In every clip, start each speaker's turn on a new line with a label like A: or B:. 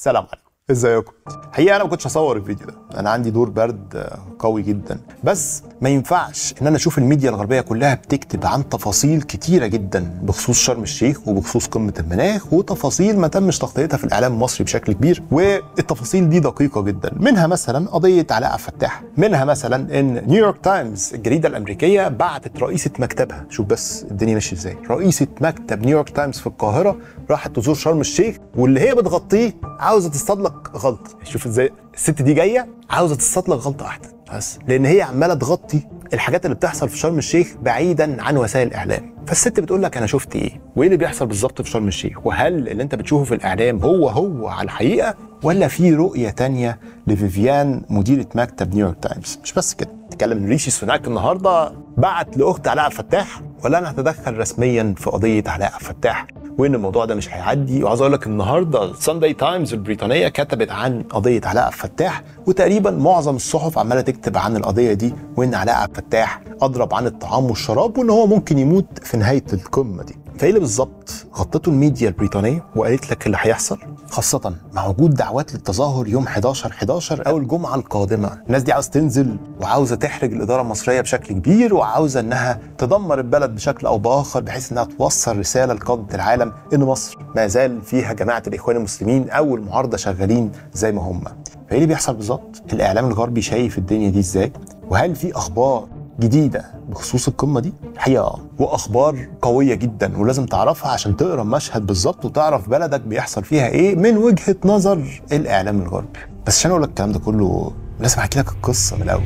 A: سلام عليكم ازيكم الحقيقه انا ما كنتش هصور الفيديو ده انا عندي دور برد قوي جدا بس ما ينفعش ان انا اشوف الميديا الغربيه كلها بتكتب عن تفاصيل كتيره جدا بخصوص شرم الشيخ وبخصوص قمه المناخ وتفاصيل ما تمش تغطيتها في الاعلام المصري بشكل كبير والتفاصيل دي دقيقه جدا منها مثلا قضيه علاء فتاح منها مثلا ان نيويورك تايمز الجريده الامريكيه بعتت رئيسه مكتبها شوف بس الدنيا ماشيه ازاي رئيسه مكتب نيويورك تايمز في القاهره راحت تزور شرم الشيخ واللي هي بتغطيه عاوزه تستدلق غلطه شوف ازاي الست دي جايه عاوزه تستطلق غلطه واحده بس لان هي عماله تغطي الحاجات اللي بتحصل في شرم الشيخ بعيدا عن وسائل الاعلام فالست بتقول لك انا شفت ايه وايه اللي بيحصل بالظبط في شرم الشيخ وهل اللي انت بتشوفه في الاعلام هو هو على الحقيقه ولا في رؤيه تانية لفيفيان مديره مكتب نيويورك تايمز مش بس كده هنتكلم ريشي سوناك النهارده بعت لاخت علاء عبد الفتاح ولن اتدخل رسميا في قضيه علاء عبد الفتاح وان الموضوع ده مش هيعدي وعايز اقول لك النهارده سانداي تايمز البريطانيه كتبت عن قضيه علاء عبد الفتاح وتقريبا معظم الصحف عماله تكتب عن القضيه دي وان علاء عبد الفتاح اضرب عن الطعام والشراب وان هو ممكن يموت في نهايه القمه دي فايه اللي بالظبط غطته الميديا البريطانيه وقالت لك اللي هيحصل خاصه مع وجود دعوات للتظاهر يوم 11 11 او الجمعه القادمه الناس دي عاوز تنزل وعاوزه تحرج الاداره المصريه بشكل كبير وعاوزه انها تدمر البلد بشكل او باخر بحيث انها توصل رساله لقاده العالم ان مصر ما زال فيها جماعه الاخوان المسلمين او المعارضه شغالين زي ما هم فايه اللي بيحصل بالظبط الاعلام الغربي شايف الدنيا دي ازاي وهل في اخبار جديده بخصوص القمه دي الحقيقه آه. واخبار قويه جدا ولازم تعرفها عشان تقرا المشهد بالظبط وتعرف بلدك بيحصل فيها ايه من وجهه نظر الاعلام الغربي بس عشان اقول لك الكلام ده كله لازم احكي لك القصه من الاول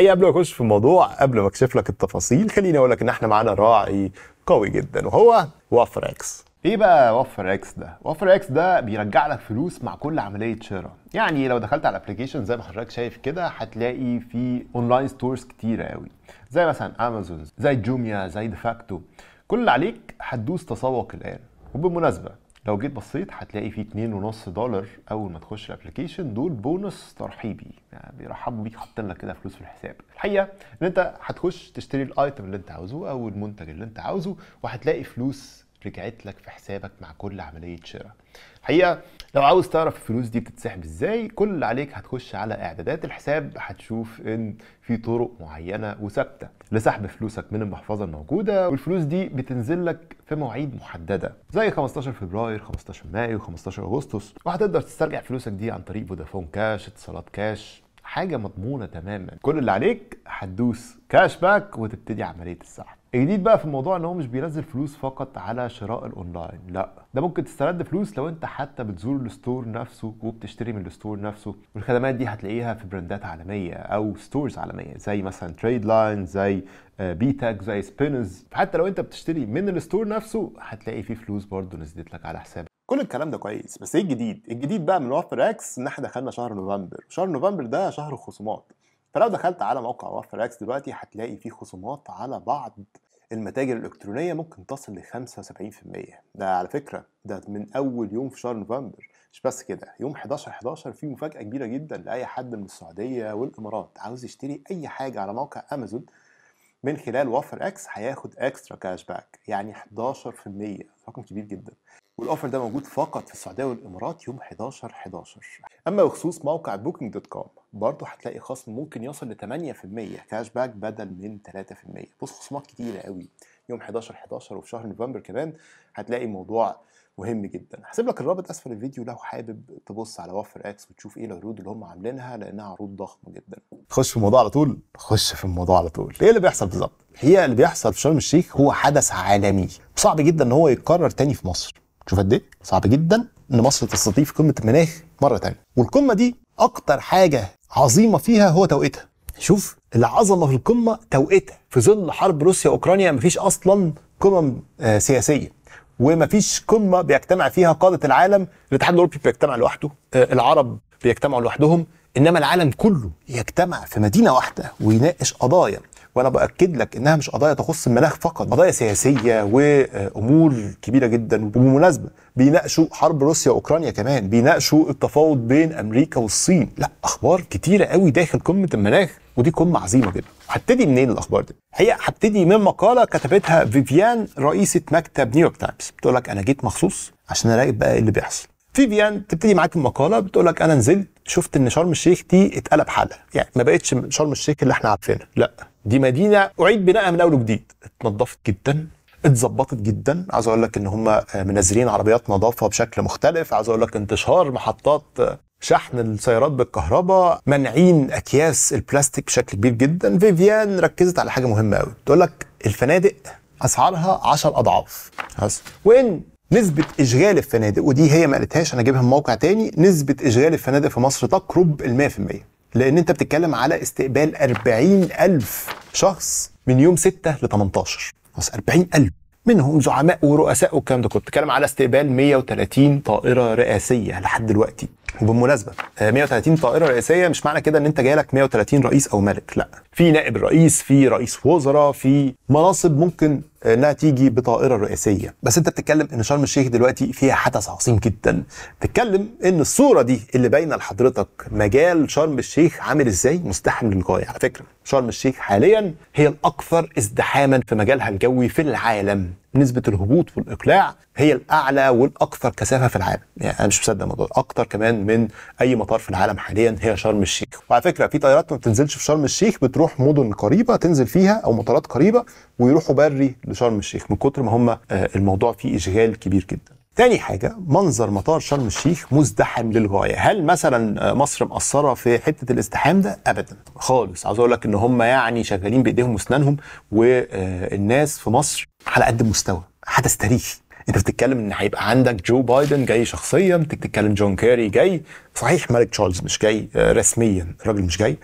A: الحقيقه قبل ما اخش في الموضوع قبل ما اكشف لك التفاصيل خليني اقول لك ان احنا معانا راعي قوي جدا وهو وفر اكس ايه بقى وفر اكس ده؟ وفر اكس ده بيرجع لك فلوس مع كل عمليه شراء، يعني لو دخلت على الابلكيشن زي ما حضرتك شايف كده هتلاقي في اونلاين ستورز كتيره قوي زي مثلا امازون زي جوميا زي ديفاكتو كل اللي عليك هتدوس تسوق الان وبالمناسبه لو جيت بصيت هتلاقي في 2.5 دولار اول ما تخش الابلكيشن دول بونص ترحيبي يعني بيرحبوا بيك حاطين لك كده فلوس في الحساب الحقيقه ان انت هتخش تشتري الايتم اللي انت عاوزه او المنتج اللي انت عاوزه وهتلاقي فلوس رجعت لك في حسابك مع كل عمليه شراء الحقيقه لو عاوز تعرف الفلوس دي بتتسحب ازاي كل اللي عليك هتخش على اعدادات الحساب هتشوف ان في طرق معينه وثابته لسحب فلوسك من المحفظه الموجوده والفلوس دي بتنزل لك في مواعيد محدده زي 15 فبراير 15 مايو 15 اغسطس وهتقدر تسترجع فلوسك دي عن طريق فودافون كاش اتصالات كاش حاجه مضمونه تماما كل اللي عليك هتدوس كاش باك وتبتدي عمليه السحب الجديد بقى في الموضوع ان هو مش بينزل فلوس فقط على شراء الاونلاين لا ده ممكن تسترد فلوس لو انت حتى بتزور الستور نفسه وبتشتري من الستور نفسه والخدمات دي هتلاقيها في براندات عالميه او ستورز عالميه زي مثلا تريد لاين زي بيتاك آه، زي سبينز فحتى لو انت بتشتري من الستور نفسه هتلاقي فيه فلوس برضه نزلت لك على حسابك كل الكلام ده كويس بس ايه الجديد الجديد بقى من وفر اكس ان احنا دخلنا شهر نوفمبر شهر نوفمبر ده شهر خصومات فلو دخلت على موقع وفر اكس دلوقتي هتلاقي فيه خصومات على بعض المتاجر الإلكترونية ممكن تصل ل 75% ده على فكرة ده من أول يوم في شهر نوفمبر مش بس كده يوم 11 11 في مفاجأة كبيرة جدا لأي حد من السعودية والإمارات عاوز يشتري أي حاجة على موقع أمازون من خلال وفر اكس هياخد اكسترا كاش باك يعني 11% رقم كبير جدا والاوفر ده موجود فقط في السعوديه والامارات يوم 11 11 اما بخصوص موقع بوكينج دوت كوم برضه هتلاقي خصم ممكن يوصل ل 8% كاش باك بدل من 3% بص خصومات كتيره قوي يوم 11 11 وفي شهر نوفمبر كمان هتلاقي موضوع مهم جدا هسيب لك الرابط اسفل الفيديو لو حابب تبص على وفر اكس وتشوف ايه العروض اللي هم عاملينها لانها عروض ضخمه جدا خش في الموضوع على طول خش في الموضوع على طول ايه اللي بيحصل بالظبط هي اللي بيحصل في شرم الشيخ هو حدث عالمي صعب جدا ان هو يتكرر تاني في مصر شوف قد ايه صعب جدا ان مصر تستضيف قمه المناخ مره ثانيه والقمه دي اكتر حاجه عظيمه فيها هو توقيتها شوف العظمه في القمه توقيتها في ظل حرب روسيا اوكرانيا مفيش اصلا قمم آه، سياسيه ومفيش قمه بيجتمع فيها قاده العالم الاتحاد الاوروبي بيجتمع لوحده آه، العرب بيجتمعوا لوحدهم انما العالم كله يجتمع في مدينه واحده ويناقش قضايا وانا باكد لك انها مش قضايا تخص المناخ فقط قضايا سياسيه وامور كبيره جدا وبالمناسبه بيناقشوا حرب روسيا واوكرانيا كمان بيناقشوا التفاوض بين امريكا والصين لا اخبار كتيره قوي داخل قمه المناخ ودي قمه عظيمه جدا هبتدي منين الاخبار دي هي هبتدي من مقاله كتبتها فيفيان رئيسه مكتب نيويورك تايمز بتقول لك انا جيت مخصوص عشان اراقب بقى ايه اللي بيحصل فيفيان تبتدي معاك المقاله بتقول لك انا نزلت شفت ان شرم الشيخ دي اتقلب حالها يعني ما بقتش شرم الشيخ اللي احنا عارفينها لا دي مدينه اعيد بنائها من اول وجديد اتنضفت جدا اتظبطت جدا عايز اقول لك ان هم منزلين عربيات نظافه بشكل مختلف عايز اقول لك انتشار محطات شحن السيارات بالكهرباء منعين اكياس البلاستيك بشكل كبير جدا فيفيان ركزت على حاجه مهمه قوي تقول لك الفنادق اسعارها 10 اضعاف وان نسبة إشغال الفنادق ودي هي ما قالتهاش أنا جايبها من موقع تاني نسبة إشغال الفنادق في مصر تقرب ال 100% لأن أنت بتتكلم على استقبال 40 ألف شخص من يوم 6 ل 18 بس 40 ألف منهم زعماء ورؤساء والكلام ده كنت بتتكلم على استقبال 130 طائرة رئاسية لحد دلوقتي وبالمناسبة 130 آه، طائرة رئاسية مش معنى كده ان انت جاي لك 130 رئيس او ملك لا في نائب رئيس في رئيس وزراء في مناصب ممكن انها تيجي بطائره رئاسيه بس انت بتتكلم ان شرم الشيخ دلوقتي فيها حدث عظيم جدا بتتكلم ان الصوره دي اللي باينه لحضرتك مجال شرم الشيخ عامل ازاي مستحم للغايه على فكره شرم الشيخ حاليا هي الاكثر ازدحاما في مجالها الجوي في العالم نسبه الهبوط والاقلاع هي الاعلى والاكثر كثافه في العالم يعني انا مش مصدق الموضوع اكتر كمان من اي مطار في العالم حاليا هي شرم الشيخ وعلى فكره في طيارات ما بتنزلش في شرم الشيخ بتروح مدن قريبه تنزل فيها او مطارات قريبه ويروحوا بري لشرم الشيخ من كتر ما هم آه، الموضوع فيه اشغال كبير جدا تاني حاجة منظر مطار شرم الشيخ مزدحم للغاية هل مثلا مصر مقصرة في حتة الازدحام ده؟ أبدا خالص عاوز أقول لك إن هم يعني شغالين بإيديهم وأسنانهم والناس في مصر على قد مستوى، حدث تاريخي انت بتتكلم ان هيبقى عندك جو بايدن جاي شخصيا بتتكلم جون كيري جاي صحيح ملك تشارلز مش جاي آه، رسميا الراجل مش جاي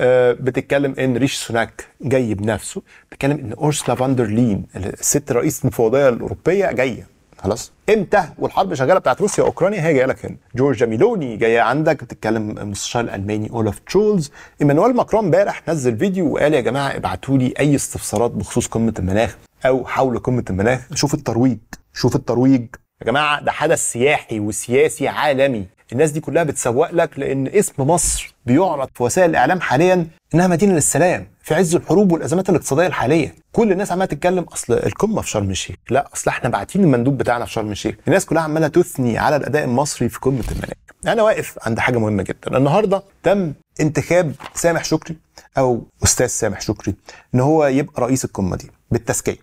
A: آه، بتتكلم ان ريش سوناك جاي بنفسه بتتكلم ان اورسلا فاندر لين الست رئيس المفوضيه الاوروبيه جايه خلاص امتى والحرب شغاله بتاعت روسيا واوكرانيا هي جايه لك هنا جورجيا ميلوني جايه عندك بتتكلم المستشار الالماني اولف تشولز ايمانويل ماكرون امبارح نزل فيديو وقال يا جماعه ابعتوا لي اي استفسارات بخصوص قمه المناخ او حول قمه المناخ شوف الترويج شوف الترويج يا جماعه ده حدث سياحي وسياسي عالمي الناس دي كلها بتسوق لك لان اسم مصر بيعرض في وسائل الاعلام حاليا انها مدينه للسلام في عز الحروب والازمات الاقتصاديه الحاليه كل الناس عماله تتكلم اصل القمه في شرم الشيخ لا اصل احنا باعتين المندوب بتاعنا في شرم الشيخ الناس كلها عماله تثني على الاداء المصري في قمه المناخ انا واقف عند حاجه مهمه جدا النهارده تم انتخاب سامح شكري او استاذ سامح شكري ان هو يبقى رئيس القمه دي بالتزكيه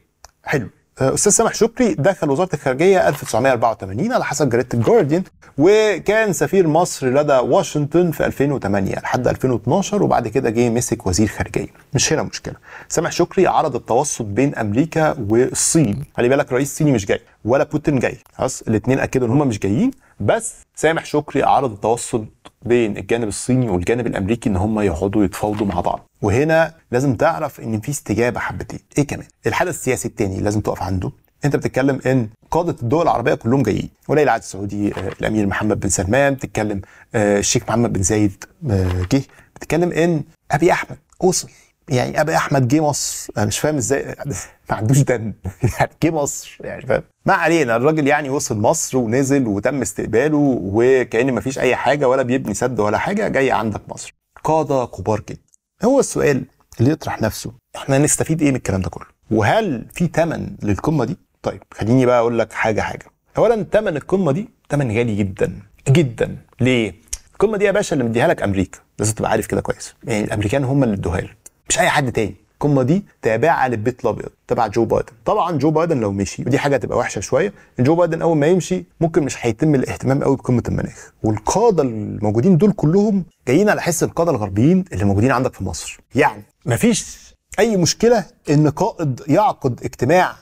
A: حلو آه، استاذ سامح شكري دخل وزاره الخارجيه 1984 على حسب جريده الجارديان وكان سفير مصر لدى واشنطن في 2008 لحد 2012 وبعد كده جه مسك وزير خارجيه مش هنا مشكله سامح شكري عرض التوسط بين امريكا والصين خلي بالك رئيس صيني مش جاي ولا بوتين جاي خلاص الاثنين اكدوا ان هم مش جايين بس سامح شكري عرض التوسط بين الجانب الصيني والجانب الامريكي ان هم يقعدوا يتفاوضوا مع بعض وهنا لازم تعرف ان في استجابه حبتين ايه كمان الحدث السياسي الثاني لازم تقف عنده انت بتتكلم ان قاده الدول العربيه كلهم جايين ولي العهد السعودي آه، الامير محمد بن سلمان بتتكلم آه، الشيخ محمد بن زايد آه، جه بتتكلم ان ابي احمد وصل يعني ابي احمد جه مصر انا مش فاهم ازاي ما عندوش دم يعني جه مصر يعني فاهم ما علينا الراجل يعني وصل مصر ونزل وتم استقباله وكان ما فيش اي حاجه ولا بيبني سد ولا حاجه جاي عندك مصر قاده كبار جدا هو السؤال اللي يطرح نفسه احنا هنستفيد ايه من الكلام ده كله وهل في ثمن للقمه دي طيب خليني بقى اقول لك حاجه حاجه اولا ثمن القمه دي ثمن غالي جدا جدا ليه القمه دي يا باشا اللي مديها لك امريكا لازم تبقى عارف كده كويس يعني الامريكان هم اللي ادوها لك مش اي حد تاني القمه دي تابعه للبيت الابيض تبع جو بايدن طبعا جو بايدن لو مشي ودي حاجه تبقى وحشه شويه جو بايدن اول ما يمشي ممكن مش هيتم الاهتمام قوي بقمه المناخ والقاده الموجودين دول كلهم جايين على حس القاده الغربيين اللي موجودين عندك في مصر يعني مفيش اي مشكله ان قائد يعقد اجتماع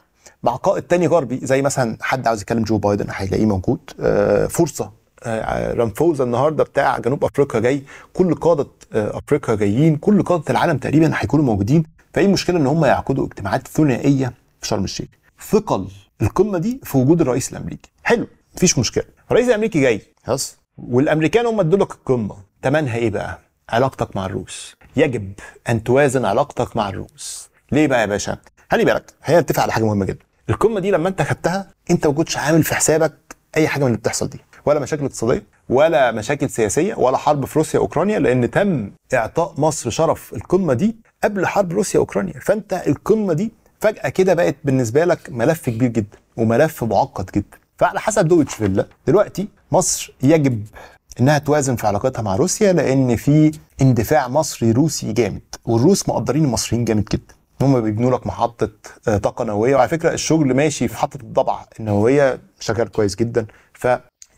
A: مع قائد تاني غربي زي مثلا حد عاوز يكلم جو بايدن هيلاقيه موجود آه، فرصه آه، رامفوزا النهارده بتاع جنوب افريقيا جاي كل قاده آه، افريقيا جايين كل قاده العالم تقريبا هيكونوا موجودين فاي مشكله ان هم يعقدوا اجتماعات ثنائيه في شرم الشيخ ثقل القمه دي في وجود الرئيس الامريكي حلو مفيش مشكله الرئيس الامريكي جاي خلاص والامريكان هم ادوا لك القمه تمنها ايه بقى علاقتك مع الروس يجب ان توازن علاقتك مع الروس ليه بقى يا باشا خلي بالك هي بتفعل على حاجه مهمه جدا القمه دي لما انت خدتها انت ما كنتش عامل في حسابك اي حاجه من اللي بتحصل دي ولا مشاكل اقتصاديه ولا مشاكل سياسيه ولا حرب في روسيا اوكرانيا لان تم اعطاء مصر شرف القمه دي قبل حرب روسيا اوكرانيا فانت القمه دي فجاه كده بقت بالنسبه لك ملف كبير جدا وملف معقد جدا فعلى حسب دويتش فيلا دلوقتي مصر يجب انها توازن في علاقتها مع روسيا لان في اندفاع مصري روسي جامد والروس مقدرين المصريين جامد جدا هم بيبنوا لك محطه آه، طاقه نوويه وعلى فكره الشغل ماشي في محطه الضبع النوويه شغال كويس جدا ف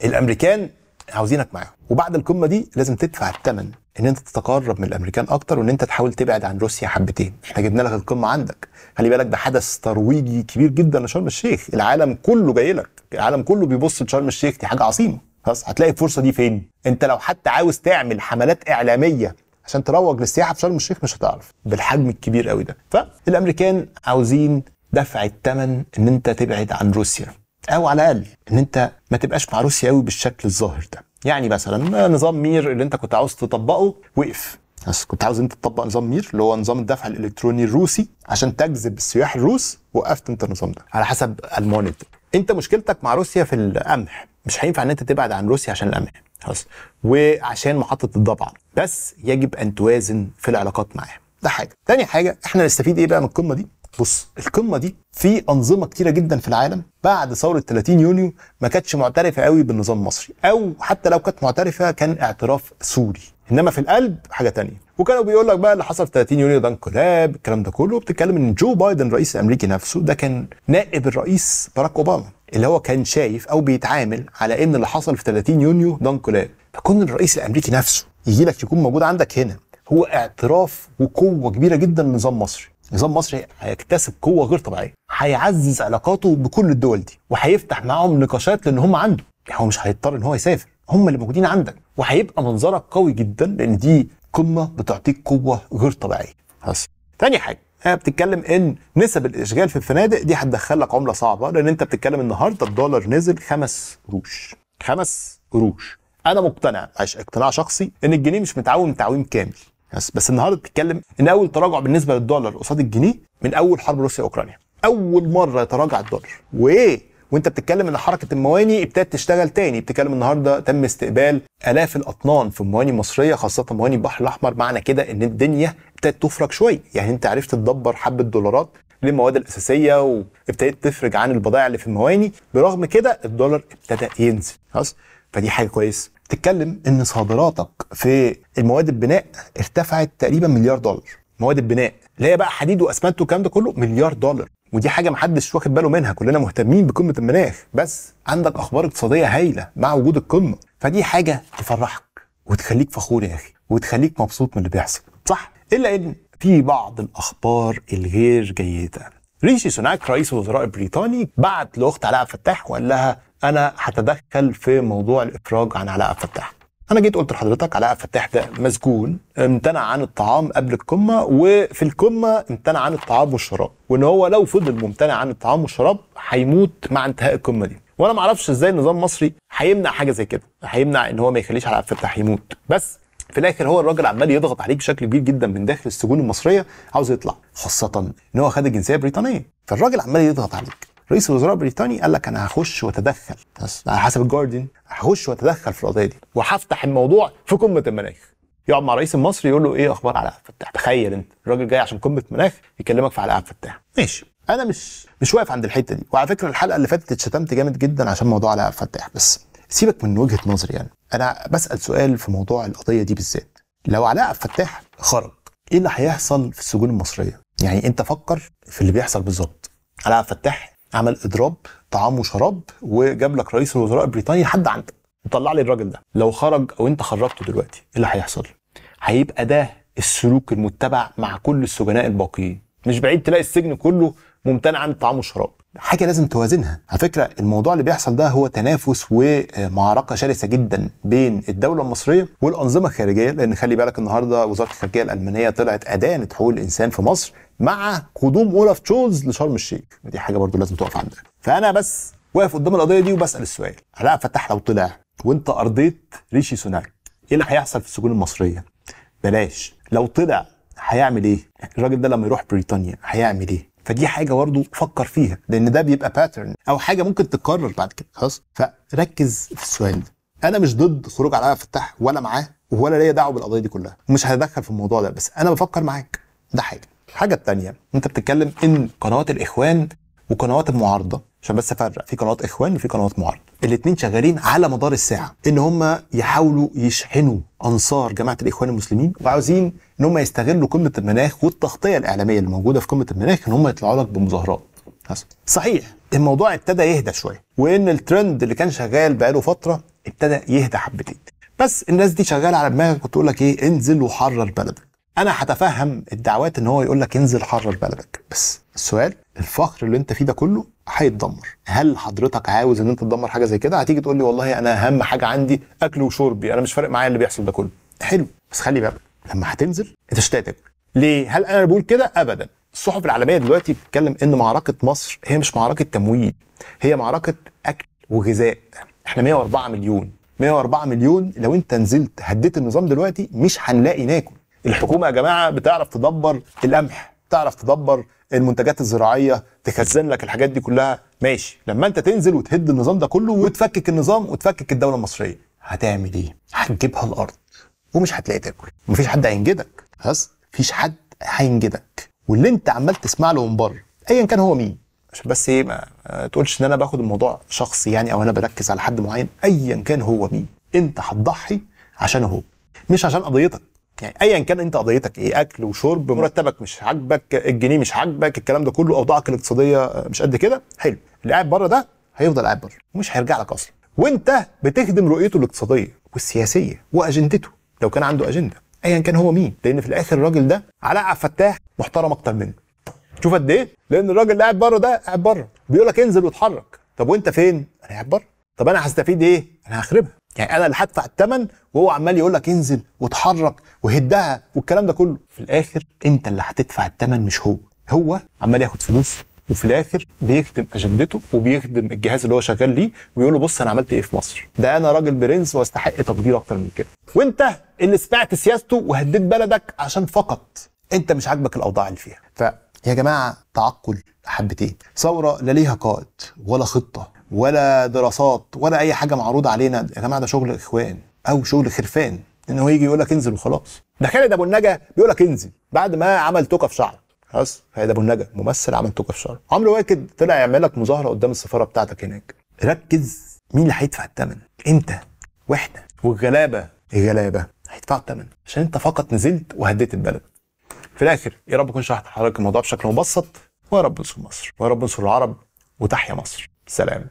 A: الامريكان عاوزينك معاهم وبعد القمه دي لازم تدفع الثمن ان انت تتقرب من الامريكان اكتر وان انت تحاول تبعد عن روسيا حبتين احنا جبنا لك القمه عندك خلي بالك ده حدث ترويجي كبير جدا لشرم الشيخ العالم كله جاي لك العالم كله بيبص لشرم الشيخ دي حاجه عظيمه خلاص هتلاقي الفرصه دي فين انت لو حتى عاوز تعمل حملات اعلاميه عشان تروج للسياحه في شرم الشيخ مش هتعرف بالحجم الكبير قوي ده فالامريكان عاوزين دفع الثمن ان انت تبعد عن روسيا او على الاقل ان انت ما تبقاش مع روسيا قوي بالشكل الظاهر ده يعني مثلا نظام مير اللي انت كنت عاوز تطبقه وقف بس كنت عاوز انت تطبق نظام مير اللي هو نظام الدفع الالكتروني الروسي عشان تجذب السياح الروس وقفت انت النظام ده على حسب المونت انت مشكلتك مع روسيا في القمح مش هينفع ان انت تبعد عن روسيا عشان القمح خلاص وعشان محطه الضبعه بس يجب ان توازن في العلاقات معاها ده حاجه تاني حاجه احنا نستفيد ايه بقى من القمه دي بص القمه دي في انظمه كتيره جدا في العالم بعد ثوره 30 يونيو ما كانتش معترفه قوي بالنظام المصري او حتى لو كانت معترفه كان اعتراف سوري انما في القلب حاجه تانية وكانوا بيقول لك بقى اللي حصل في 30 يونيو ده انقلاب الكلام ده كله بتتكلم ان جو بايدن الرئيس الامريكي نفسه ده كان نائب الرئيس باراك اوباما اللي هو كان شايف او بيتعامل على ان اللي حصل في 30 يونيو ده انقلاب فكون الرئيس الامريكي نفسه يجي لك يكون موجود عندك هنا هو اعتراف وقوه كبيره جدا لنظام مصري نظام مصري هيكتسب قوه غير طبيعيه هيعزز علاقاته بكل الدول دي وهيفتح معاهم نقاشات لان هم عنده يعني هو مش هيضطر ان هو يسافر هم اللي موجودين عندك وهيبقى منظرك قوي جدا لان دي قمه بتعطيك قوه غير طبيعيه بس تاني حاجه هي بتتكلم ان نسب الاشغال في الفنادق دي هتدخلك عمله صعبه لان انت بتتكلم النهارده الدولار نزل خمس قروش خمس قروش انا مقتنع اقتناع شخصي ان الجنيه مش متعوم تعويم كامل بس بس النهارده بتتكلم ان اول تراجع بالنسبه للدولار قصاد الجنيه من اول حرب روسيا اوكرانيا اول مره يتراجع الدولار وايه وانت بتتكلم ان حركه المواني ابتدت تشتغل تاني بتتكلم النهارده تم استقبال الاف الاطنان في المواني المصريه خاصه مواني البحر الاحمر معنى كده ان الدنيا ابتدت تفرج شويه يعني انت عرفت تدبر حبه دولارات للمواد الاساسيه وابتديت تفرج عن البضائع اللي في المواني برغم كده الدولار ابتدى ينزل خلاص فدي حاجه كويسه تتكلم ان صادراتك في المواد البناء ارتفعت تقريبا مليار دولار مواد البناء اللي هي بقى حديد واسمنت والكلام ده كله مليار دولار ودي حاجه محدش واخد باله منها كلنا مهتمين بقمه المناخ بس عندك اخبار اقتصاديه هايله مع وجود القمه فدي حاجه تفرحك وتخليك فخور يا اخي وتخليك مبسوط من اللي بيحصل صح الا ان في بعض الاخبار الغير جيده ريشي سوناك رئيس الوزراء البريطاني بعت لاخت علاء فتاح وقال لها انا هتدخل في موضوع الافراج عن علاء فتاح انا جيت قلت لحضرتك علاء فتاح ده مسجون امتنع عن الطعام قبل القمه وفي القمه امتنع عن الطعام والشراب وان هو لو فضل ممتنع عن الطعام والشراب هيموت مع انتهاء القمه دي وانا ما اعرفش ازاي النظام المصري هيمنع حاجه زي كده هيمنع ان هو ما يخليش علاء فتاح يموت بس في الاخر هو الراجل عمال يضغط عليه بشكل كبير جدا من داخل السجون المصريه عاوز يطلع خاصه ان هو خد الجنسيه البريطانيه فالراجل عمال يضغط عليك رئيس الوزراء البريطاني قال لك انا هخش واتدخل بس على حسب الجارديان هخش واتدخل في القضيه دي وهفتح الموضوع في قمه المناخ يقعد مع الرئيس المصري يقول له ايه اخبار علاء فتاح تخيل انت الراجل جاي عشان قمه مناخ يكلمك في علاء فتاح ماشي انا مش مش واقف عند الحته دي وعلى فكره الحلقه اللي فاتت اتشتمت جامد جدا عشان موضوع علاء فتاح بس سيبك من وجهه نظري يعني انا بسال سؤال في موضوع القضيه دي بالذات لو علاء عبد الفتاح خرج ايه اللي هيحصل في السجون المصريه يعني انت فكر في اللي بيحصل بالظبط علاء عبد الفتاح عمل اضراب طعام وشراب وجاب لك رئيس الوزراء البريطاني حد عندك وطلع لي الراجل ده لو خرج او انت خرجته دلوقتي ايه اللي هيحصل هيبقى ده السلوك المتبع مع كل السجناء الباقيين مش بعيد تلاقي السجن كله ممتنع عن الطعام والشراب حاجه لازم توازنها على فكره الموضوع اللي بيحصل ده هو تنافس ومعركه شرسه جدا بين الدوله المصريه والانظمه الخارجيه لان خلي بالك النهارده وزاره الخارجيه الالمانيه طلعت ادانت حقوق الانسان في مصر مع قدوم اولاف تشولز لشرم الشيخ دي حاجه برضو لازم تقف عندها فانا بس واقف قدام القضيه دي وبسال السؤال علاء فتح لو طلع وانت ارضيت ريشي سوناك ايه اللي هيحصل في السجون المصريه بلاش لو طلع هيعمل ايه الراجل ده لما يروح بريطانيا هيعمل ايه فدي حاجه برضه فكر فيها لان ده بيبقى باترن او حاجه ممكن تتكرر بعد كده خلاص فركز في السؤال ده انا مش ضد خروج على فتاح ولا معاه ولا ليا دعوه بالقضيه دي كلها مش هتدخل في الموضوع ده بس انا بفكر معاك ده حاجه الحاجه التانية انت بتتكلم ان قنوات الاخوان وقنوات المعارضه عشان بس افرق في قنوات اخوان وفي قنوات معارضه الاثنين شغالين على مدار الساعه ان هم يحاولوا يشحنوا انصار جماعه الاخوان المسلمين وعاوزين ان هم يستغلوا قمه المناخ والتغطيه الاعلاميه اللي موجوده في قمه المناخ ان هم يطلعوا لك بمظاهرات صحيح الموضوع ابتدى يهدى شويه وان الترند اللي كان شغال بقاله فتره ابتدى يهدى حبتين بس الناس دي شغاله على دماغك وتقول لك ايه انزل وحرر بلدك انا هتفهم الدعوات ان هو يقول لك انزل حرر بلدك بس السؤال الفخر اللي انت فيه ده كله هيتدمر هل حضرتك عاوز ان انت تدمر حاجه زي كده هتيجي تقول لي والله انا اهم حاجه عندي اكل وشربي يعني انا مش فارق معايا اللي بيحصل ده كله حلو بس خلي بالك لما هتنزل انت مش تاكل ليه هل انا بقول كده ابدا الصحف العالميه دلوقتي بتتكلم ان معركه مصر هي مش معركه تمويل هي معركه اكل وغذاء احنا 104 مليون 104 مليون لو انت نزلت هديت النظام دلوقتي مش هنلاقي ناكل الحكومه يا جماعه بتعرف تدبر القمح تعرف تدبر المنتجات الزراعيه تخزن لك الحاجات دي كلها ماشي لما انت تنزل وتهد النظام ده كله وتفكك النظام وتفكك الدوله المصريه هتعمل ايه هتجيبها الارض ومش هتلاقي تاكل مفيش حد هينجدك خلاص مفيش حد هينجدك واللي انت عمال تسمع له من بره ايا كان هو مين عشان بس ايه ما تقولش ان انا باخد الموضوع شخصي يعني او انا بركز على حد معين ايا كان هو مين انت هتضحي عشان هو مش عشان قضيتك يعني ايا كان انت قضيتك ايه اكل وشرب مرتبك مش عاجبك الجنيه مش عاجبك الكلام ده كله اوضاعك الاقتصاديه مش قد كده حلو اللي قاعد بره ده هيفضل قاعد بره ومش هيرجع لك اصلا وانت بتخدم رؤيته الاقتصاديه والسياسيه واجندته لو كان عنده اجنده ايا كان هو مين لان في الاخر الراجل ده علاء عبد الفتاح محترم اكتر منه شوف قد ايه لان الراجل اللي قاعد بره ده قاعد بره بيقول لك انزل واتحرك طب وانت فين انا قاعد بره طب انا هستفيد ايه انا هخربها يعني انا اللي هدفع الثمن وهو عمال يقول لك انزل واتحرك وهدها والكلام ده كله في الاخر انت اللي هتدفع الثمن مش هو هو عمال ياخد فلوس وفي الاخر بيخدم اجندته وبيخدم الجهاز اللي هو شغال ليه ويقول له بص انا عملت ايه في مصر ده انا راجل برنس واستحق تقدير اكتر من كده وانت اللي سمعت سياسته وهديت بلدك عشان فقط انت مش عاجبك الاوضاع اللي فيها ف يا جماعه تعقل حبتين ثوره لا ليها قائد ولا خطه ولا دراسات ولا اي حاجه معروضه علينا يا جماعه ده شغل اخوان او شغل خرفان ان هو يجي يقول لك انزل وخلاص ده خالد ابو النجا بيقول لك انزل بعد ما عمل توكه في شعره خلاص خالد ابو النجا ممثل عمل توكه في شعره عمرو واكد طلع يعمل لك مظاهره قدام السفاره بتاعتك هناك ركز مين اللي هيدفع الثمن انت واحنا والغلابه الغلابه هيدفعوا الثمن عشان انت فقط نزلت وهديت البلد في الاخر يا رب اكون شرحت لحضرتك الموضوع بشكل مبسط ويا رب انصر مصر ويا رب انصر العرب وتحيا مصر سلام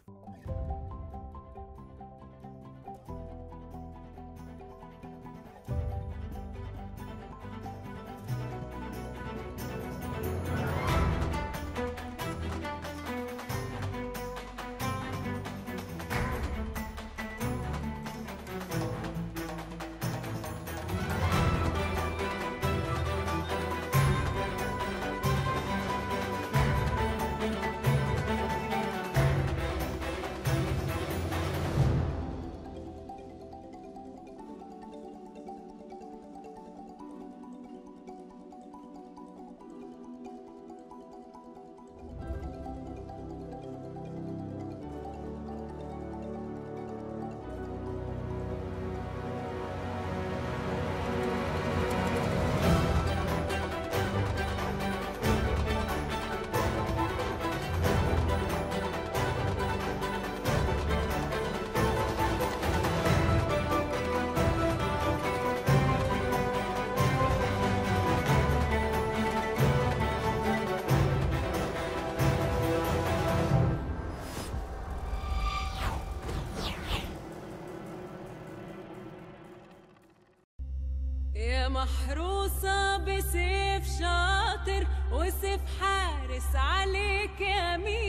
A: محروسة بسيف شاطر وسيف حارس عليك مين